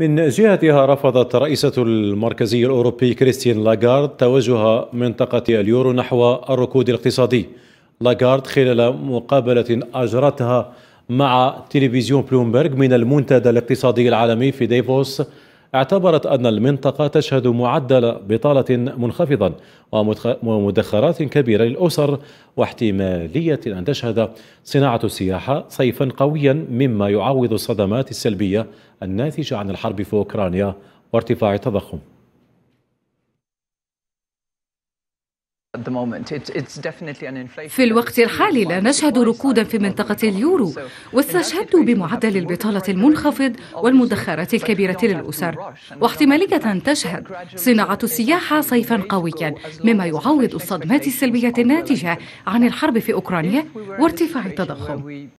من جهتها رفضت رئيسة المركزي الأوروبي كريستيان لاغارد توجه منطقة اليورو نحو الركود الاقتصادي لاغارد خلال مقابلة أجرتها مع تلفزيون بلومبرغ من المنتدى الاقتصادي العالمي في ديفوس اعتبرت أن المنطقة تشهد معدل بطالة منخفضا ومدخرات كبيرة للأسر واحتمالية أن تشهد صناعة السياحة صيفا قويا مما يعوض الصدمات السلبية الناتجة عن الحرب في أوكرانيا وارتفاع التضخم في الوقت الحالي لا نشهد ركودا في منطقة اليورو واستشهدت بمعدل البطالة المنخفض والمدخرات الكبيرة للأسر واحتمالية تشهد صناعة السياحة صيفا قويا مما يعوض الصدمات السلبية الناتجة عن الحرب في أوكرانيا وارتفاع التضخم